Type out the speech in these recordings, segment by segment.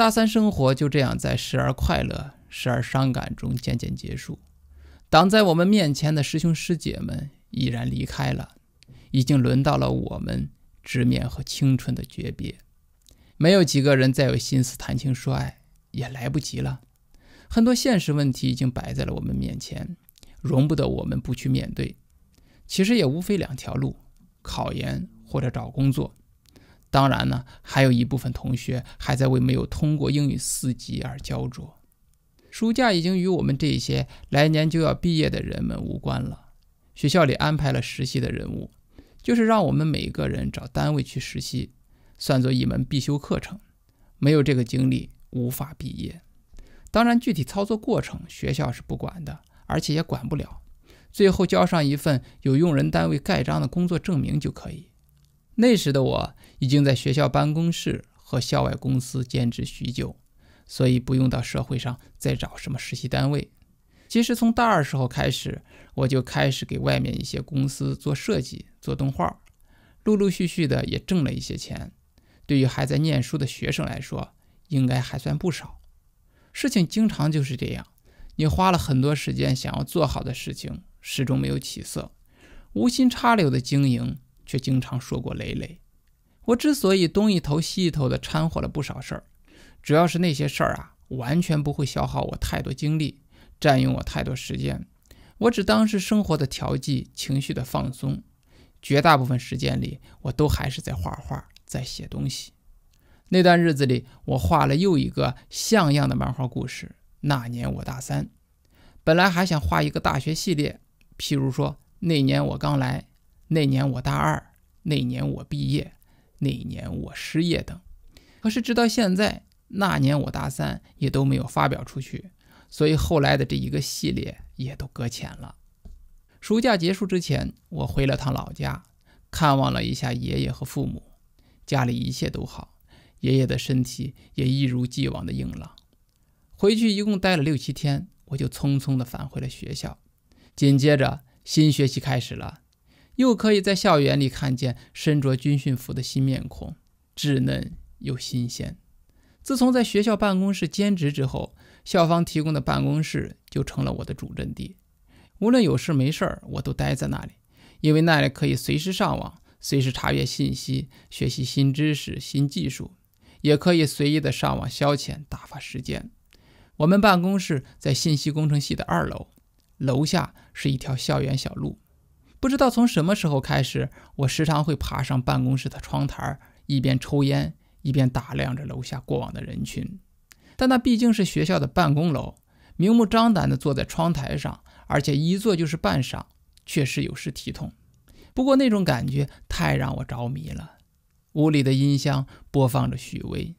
大三生活就这样在时而快乐、时而伤感中渐渐结束。挡在我们面前的师兄师姐们已然离开了，已经轮到了我们直面和青春的诀别。没有几个人再有心思谈情说爱，也来不及了。很多现实问题已经摆在了我们面前，容不得我们不去面对。其实也无非两条路：考研或者找工作。当然呢，还有一部分同学还在为没有通过英语四级而焦灼。暑假已经与我们这些来年就要毕业的人们无关了。学校里安排了实习的任务，就是让我们每个人找单位去实习，算作一门必修课程。没有这个经历，无法毕业。当然，具体操作过程学校是不管的，而且也管不了。最后交上一份有用人单位盖章的工作证明就可以。那时的我已经在学校办公室和校外公司兼职许久，所以不用到社会上再找什么实习单位。其实从大二时候开始，我就开始给外面一些公司做设计、做动画，陆陆续续的也挣了一些钱。对于还在念书的学生来说，应该还算不少。事情经常就是这样，你花了很多时间想要做好的事情，始终没有起色。无心插柳的经营。却经常硕果累累。我之所以东一头西一头的掺和了不少事儿，主要是那些事儿啊，完全不会消耗我太多精力，占用我太多时间。我只当是生活的调剂，情绪的放松。绝大部分时间里，我都还是在画画，在写东西。那段日子里，我画了又一个像样的漫画故事。那年我大三，本来还想画一个大学系列，譬如说那年我刚来。那年我大二，那年我毕业，那年我失业等。可是直到现在，那年我大三也都没有发表出去，所以后来的这一个系列也都搁浅了。暑假结束之前，我回了趟老家，看望了一下爷爷和父母，家里一切都好，爷爷的身体也一如既往的硬朗。回去一共待了六七天，我就匆匆的返回了学校，紧接着新学期开始了。又可以在校园里看见身着军训服的新面孔，稚嫩又新鲜。自从在学校办公室兼职之后，校方提供的办公室就成了我的主阵地。无论有事没事儿，我都待在那里，因为那里可以随时上网，随时查阅信息，学习新知识、新技术，也可以随意的上网消遣、打发时间。我们办公室在信息工程系的二楼，楼下是一条校园小路。不知道从什么时候开始，我时常会爬上办公室的窗台儿，一边抽烟，一边打量着楼下过往的人群。但那毕竟是学校的办公楼，明目张胆地坐在窗台上，而且一坐就是半晌，确实有失体统。不过那种感觉太让我着迷了。屋里的音箱播放着许巍，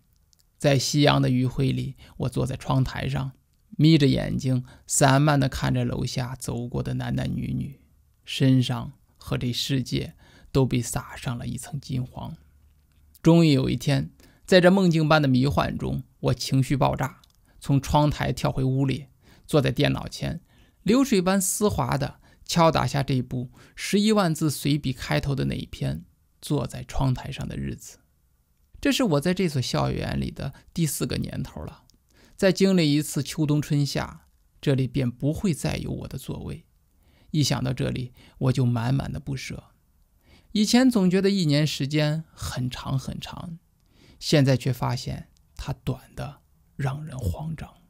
在夕阳的余晖里，我坐在窗台上，眯着眼睛，散漫地看着楼下走过的男男女女。身上和这世界都被撒上了一层金黄。终于有一天，在这梦境般的迷幻中，我情绪爆炸，从窗台跳回屋里，坐在电脑前，流水般丝滑地敲打下这部十一万字随笔开头的那一篇《坐在窗台上的日子》。这是我在这所校园里的第四个年头了，在经历一次秋冬春夏，这里便不会再有我的座位。一想到这里，我就满满的不舍。以前总觉得一年时间很长很长，现在却发现它短的让人慌张。